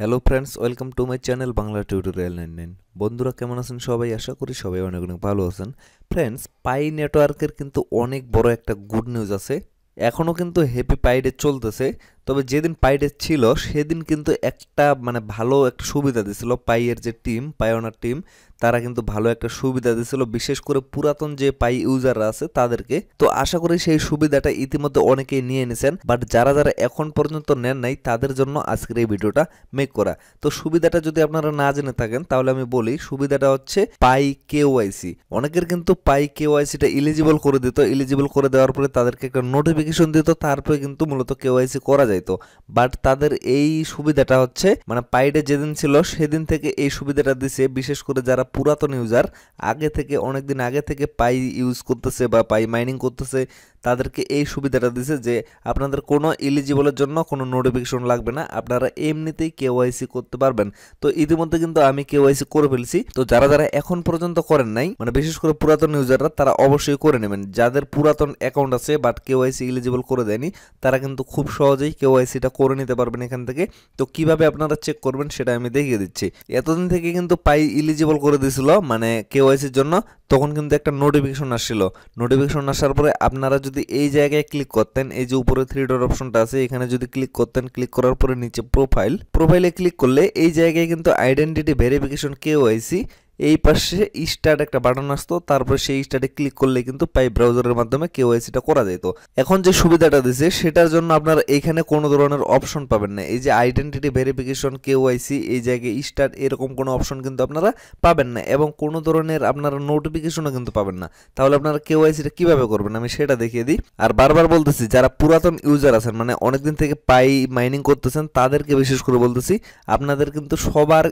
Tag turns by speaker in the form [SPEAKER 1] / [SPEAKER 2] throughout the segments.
[SPEAKER 1] hello friends welcome to my channel Bangla tutorial nine nine বন্ধুরা কেমন আছেন সবাই আশা করি সবাই অনেক অনেক ভালো আছেন ফ্রেন্ডস পাই নেটওয়ার্কের কিন্তু অনেক বড় একটা গুড নিউজ আছে এখনও কিন্তু হ্যাপি পাইডে চলতেছে তবে যেদিন পাইডে ছিল সেদিন কিন্তু একটা মানে ভালো একটা সুবিধা দিছিল পাইয়ের যে টিম পায়োনার টিম তারা কিন্তু ভালো একটা সুবিধা দিছিল বিশেষ করে পুরাতন যে পাই ইউজাররা আছে তাদেরকে তো আশা করি সেই সুবিধাটা ইতিমধ্যে অনেকেই নিয়ে নিছেন বাট যারা যারা এখন পর্যন্ত নেন নাই তাদের জন্য আজকের এই ভিডিওটা মেক করা তো সুবিধাটা যদি আপনারা না জেনে থাকেন তাহলে আমি বলি সুবিধাটা হচ্ছে পাই কেওয়াইসি অনেকের কিন্তু পাই কেওয়াইসিটা ইলিজিবল করে দিত ইলিজিবল করে দেওয়ার পরে তাদেরকে একটা নোটিফিকেশন দিত তারপরে কিন্তু মূলত কেওয়াইসি করা যায় যাইতো বাট তাদের এই সুবিধাটা হচ্ছে মানে পাইডে যেদিন ছিল সেদিন থেকে এই সুবিধাটা দিছে বিশেষ করে যারা পুরাতন ইউজার আগে থেকে অনেক দিন আগে থেকে পাই ইউজ করতেছে বা পাই মাইনিং করতেছে তাদেরকে এই সুবিধাটা দিছে যে আপনাদের কোনো এলিজিবলের জন্য কোনো নোটিফিকেশন লাগবে না আপনারা এমনিতেই কেওয়াইসি করতে পারবেন তো ইতিমধ্যে কিন্তু আমি কেওয়াইসি করে ফেলছি তো যারা যারা এখন পর্যন্ত করেন নাই মানে বিশেষ করে পুরাতন ইউজাররা তারা অবশ্যই করে নেবেন যাদের পুরাতন অ্যাকাউন্ট আছে বাট কেওয়াইসি এলিজিবল করে দেয়নি তারা কিন্তু খুব সহজেই কেওয়াইসিটা করে নিতে পারবেন এখান থেকে তো কিভাবে আপনারা চেক করবেন সেটা আমি দেখিয়ে দিচ্ছি এতদিন থেকে কিন্তু পাই ইলিজিবল করে দিয়েছিল মানে কেওয়াইসির জন্য তখন কিন্তু একটা নোটিফিকেশন আসছিল নোটিফিকেশন আসার পরে আপনারা যদি এই জায়গায় ক্লিক করতেন এই যে উপরে থ্রি ডট অপশনটা আছে এখানে যদি ক্লিক করতেন ক্লিক করার পরে নিচে প্রোফাইল প্রোফাইলে ক্লিক করলে এই জায়গায় কিন্তু আইডেন্টিটি ভেরিফিকেশন কেওআইসি এই পাশে স্টার্ট একটা বাটন আসতো তারপরে সেই স্টার্টে ক্লিক করলে কিন্তু পাইপ ব্রাউজারের মাধ্যমে এসিটা করা যেত এখন যে সুবিধাটা দিছে সেটার জন্য আপনারা এখানে কোনো ধরনের অপশন পাবেন না এই যে আইডেন্টিটি ভেরিফিকেশন কেওয়াইসি এই জায়গায় স্টার্ট এরকম কোনো অপশন কিন্তু আপনারা পাবেন না এবং কোনো ধরনের আপনারা নোটিফিকেশনও কিন্তু পাবেন না তাহলে আপনারা কেওয়াইসিটা কীভাবে করবেন আমি সেটা দেখিয়ে দিই আর বারবার বলতেছি যারা পুরাতন ইউজার আছেন মানে অনেকদিন থেকে পাই মাইনিং করতেছেন তাদেরকে বিশেষ করে বলতেছি আপনাদের কিন্তু সবার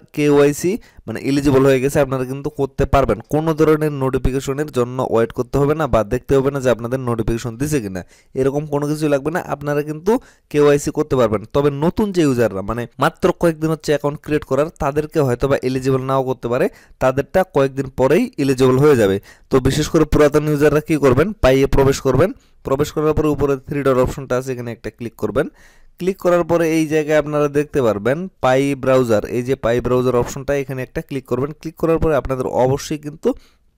[SPEAKER 1] আইসি মানে এলিজিবল হয়ে গেছে আপনারা কিন্তু করতে পারবেন কোনো ধরনের নোটিফিকেশনের জন্য ওয়েট করতে হবে না বা দেখতে হবে না যে আপনাদের নোটিফিকেশন দিছে কিনা এরকম কোনো কিছু লাগবে না আপনারা কিন্তু কেওয়াইসি করতে পারবেন তবে নতুন যে ইউজাররা মানে মাত্র কয়েকদিন হচ্ছে অ্যাকাউন্ট ক্রিয়েট করার তাদেরকে হয়তো বা এলিজিবল নাও করতে পারে তাদেরটা কয়েকদিন পরেই এলিজিবল হয়ে যাবে তো বিশেষ করে পুরাতন ইউজাররা কী করবেন পাইয়ে প্রবেশ করবেন প্রবেশ করার পরে উপরে থ্রি ডট অপশনটা আছে এখানে একটা ক্লিক করবেন ক্লিক করার পরে এই জায়গায় আপনারা দেখতে পারবেন পাই ব্রাউজার এই যে পাই ব্রাউজার অপশনটা এখানে একটা ক্লিক করবেন ক্লিক করার পরে আপনাদের অবশ্যই কিন্তু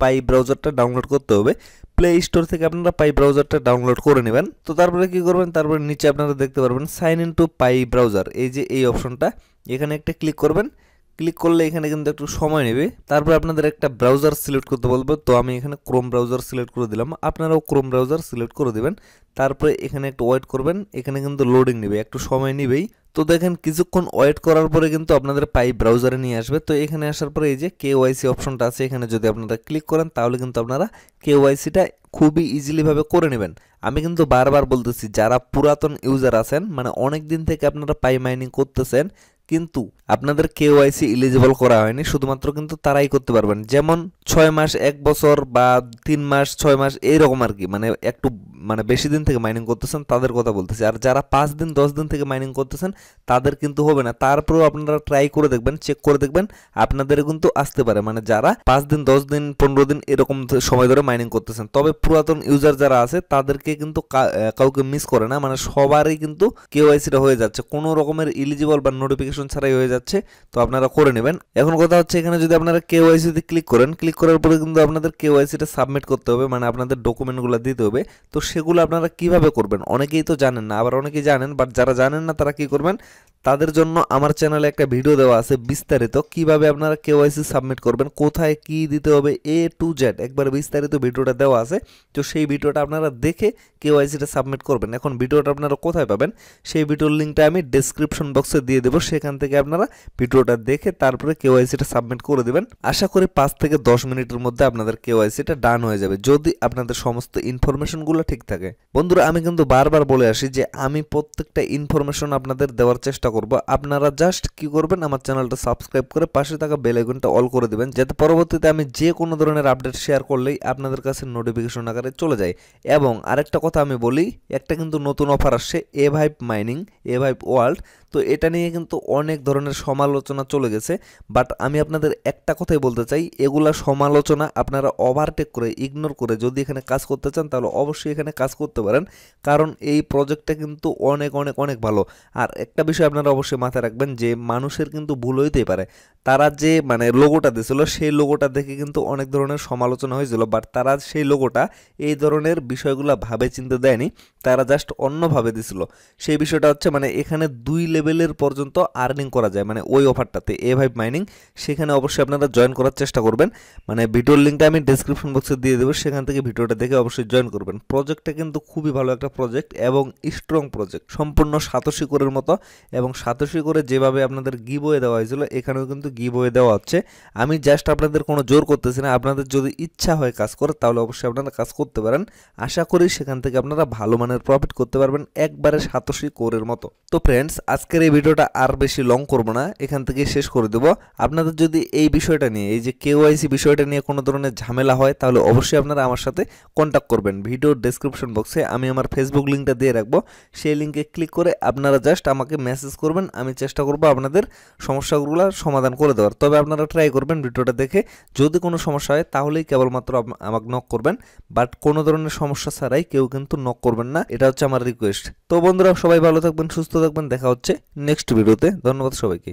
[SPEAKER 1] পাই ব্রাউজারটা ডাউনলোড করতে হবে প্লে স্টোর থেকে আপনারা পাই ব্রাউজারটা ডাউনলোড করে নেবেন তো তারপরে কি করবেন তারপরে নিচে আপনারা দেখতে পারবেন sign in to Pi browser এই যে এই অপশনটা এখানে একটা ক্লিক করবেন ক্লিক করলে এখানে কিন্তু একটু সময় নেবে তারপর আপনাদের একটা ব্রাউজার সিলেক্ট করতে বলবো তো আমি এখানে ক্রোম ব্রাউজার সিলেক্ট করে দিলাম আপনারাও ক্রোম ব্রাউজার সিলেক্ট করে দেবেন তারপরে এখানে একটু ওয়েট করবেন এখানে কিন্তু লোডিং নেবে একটু সময় নেবেই তো দেখেন কিছুক্ষণ ওয়েট করার পরে কিন্তু আপনাদের পাই ব্রাউজারে নিয়ে আসবে তো এখানে আসার পরে এই যে কে ওয়াইসি অপশনটা আছে এখানে যদি আপনারা ক্লিক করেন তাহলে কিন্তু আপনারা কেওয়াইসিটা খুবই ইজিলিভাবে করে নেবেন আমি কিন্তু বারবার বলতেছি যারা পুরাতন ইউজার আছেন মানে অনেক দিন থেকে আপনারা পাই মাইনিং করতেছেন কিন্তু আপনাদের কেওয়াইসি এলিজিবল করা হয়নি শুধুমাত্র কিন্তু তারাই করতে পারবেন যেমন ছয় মাস এক বছর বা তিন মাস ছয় মাস এইরকম আর কি মানে একটু মানে বেশি দিন থেকে মাইনিং করতেছেন তাদের কথা বলতেছি আর যারা পাঁচ দিন দশ দিন থেকে মাইনিং করতেছেন তাদের কিন্তু হবে না তারপরেও আপনারা ট্রাই করে দেখবেন চেক করে দেখবেন আপনাদের কিন্তু আসতে পারে মানে যারা পাঁচ দিন দশ দিন পনেরো দিন এরকম সময় ধরে মাইনিং করতেছেন তবে পুরাতন ইউজার যারা আছে তাদেরকে কিন্তু কাউকে মিস করে না মানে সবারই কিন্তু কেওয়াইসিটা হয়ে যাচ্ছে কোনো রকমের ইলিজিবল বা নোটিফিকেশন ভেরিফিকেশন ছাড়াই হয়ে যাচ্ছে তো আপনারা করে নেবেন এখন কথা হচ্ছে এখানে যদি আপনারা কেওয়াইসিতে ক্লিক করেন ক্লিক করার পরে কিন্তু আপনাদের কেওয়াইসিটা সাবমিট করতে হবে মানে আপনাদের ডকুমেন্টগুলো দিতে হবে তো সেগুলো আপনারা কিভাবে করবেন অনেকেই তো জানেন না আবার অনেকেই জানেন বাট যারা জানেন না তারা কি করবেন তাদের জন্য আমার চ্যানেলে একটা ভিডিও দেওয়া আছে বিস্তারিত কিভাবে আপনারা কেওয়াইসি সাবমিট করবেন কোথায় কি দিতে হবে এ টু জেড একবার বিস্তারিত ভিডিওটা দেওয়া আছে তো সেই ভিডিওটা আপনারা দেখে কেওয়াইসিটা সাবমিট করবেন এখন ভিডিওটা আপনারা কোথায় পাবেন সেই ভিডিওর লিঙ্কটা আমি ডেসক্রিপশন বক্সে দিয়ে দেবো সেখান থেকে আপনারা ভিডিওটা দেখে তারপরে কেওয়াইসিটা সাবমিট করে দেবেন আশা করি পাঁচ থেকে দশ মিনিটের মধ্যে আপনাদের কেওয়াইসিটা ডান হয়ে যাবে যদি আপনাদের সমস্ত ইনফরমেশনগুলো ঠিক থাকে বন্ধুরা আমি কিন্তু বারবার বলে আসি যে আমি প্রত্যেকটা ইনফরমেশন আপনাদের দেওয়ার চেষ্টা করব আপনারা জাস্ট কি করবেন আমার চ্যানেলটা সাবস্ক্রাইব করে পাশে থাকা বেল আইকনটা অল করে দেবেন যাতে পরবর্তীতে আমি যে কোনো ধরনের আপডেট শেয়ার করলেই আপনাদের কাছে নোটিফিকেশন আকারে চলে যায় এবং আরেকটা কথা আমি বলি একটা কিন্তু নতুন অফার আসছে Avive mining Avive world তো এটা নিয়ে কিন্তু অনেক ধরনের সমালোচনা চলে গেছে বাট আমি আপনাদের একটা কথাই বলতে চাই এগুলা সমালোচনা আপনারা ওভারটেক করে ইগনোর করে যদি এখানে কাজ করতে চান তাহলে অবশ্যই এখানে কাজ করতে পারেন কারণ এই প্রজেক্টটা কিন্তু অনেক অনেক অনেক ভালো আর একটা বিষয় আপনারা অবশ্যই মাথায় রাখবেন যে মানুষের কিন্তু ভুল হইতেই পারে তারা যে মানে লোগোটা দিয়েছিল সেই লোগোটা দেখে কিন্তু অনেক ধরনের সমালোচনা হয়েছিল বাট তারা সেই লোগোটা এই ধরনের বিষয়গুলো ভাবে চিন্তা দেয়নি তারা জাস্ট অন্যভাবে দিছিল সেই বিষয়টা হচ্ছে মানে এখানে দুই লেভেল লেভেলের পর্যন্ত আর্নিং করা যায় মানে ওই অফারটাতে এ ভাইভ মাইনিং সেখানে অবশ্যই আপনারা জয়েন করার চেষ্টা করবেন মানে ভিডিওর লিঙ্কটা আমি ডিসক্রিপশন বক্সে দিয়ে দেবো সেখান থেকে ভিডিওটা দেখে অবশ্যই জয়েন করবেন প্রজেক্টটা কিন্তু খুবই ভালো একটা প্রজেক্ট এবং স্ট্রং প্রজেক্ট সম্পূর্ণ সাতশি করের মতো এবং সাতশি করে যেভাবে আপনাদের গি বয়ে দেওয়া হয়েছিল এখানেও কিন্তু গিভ দেওয়া হচ্ছে আমি জাস্ট আপনাদের কোনো জোর করতেছি না আপনাদের যদি ইচ্ছা হয় কাজ করে তাহলে অবশ্যই আপনারা কাজ করতে পারেন আশা করি সেখান থেকে আপনারা ভালো মানের প্রফিট করতে পারবেন একবারে সাতশি কোরের মতো তো ফ্রেন্ডস আজকে আজকের এই ভিডিওটা আর বেশি লং করবো না এখান থেকে শেষ করে দেবো আপনাদের যদি এই বিষয়টা নিয়ে এই যে কেওয়াইসি বিষয়টা নিয়ে কোনো ধরনের ঝামেলা হয় তাহলে অবশ্যই আপনারা আমার সাথে কন্ট্যাক্ট করবেন ভিডিওর ডেসক্রিপশন বক্সে আমি আমার ফেসবুক লিঙ্কটা দিয়ে রাখবো সেই লিঙ্কে ক্লিক করে আপনারা জাস্ট আমাকে মেসেজ করবেন আমি চেষ্টা করবো আপনাদের সমস্যাগুলোর সমাধান করে দেওয়ার তবে আপনারা ট্রাই করবেন ভিডিওটা দেখে যদি কোনো সমস্যা হয় তাহলেই কেবলমাত্র আমাকে নক করবেন বাট কোনো ধরনের সমস্যা ছাড়াই কেউ কিন্তু নক করবেন না এটা হচ্ছে আমার রিকোয়েস্ট তো বন্ধুরা সবাই ভালো থাকবেন সুস্থ থাকবেন দেখা হচ্ছে নেক্সট ভিডিওতে ধন্যবাদ সবাইকে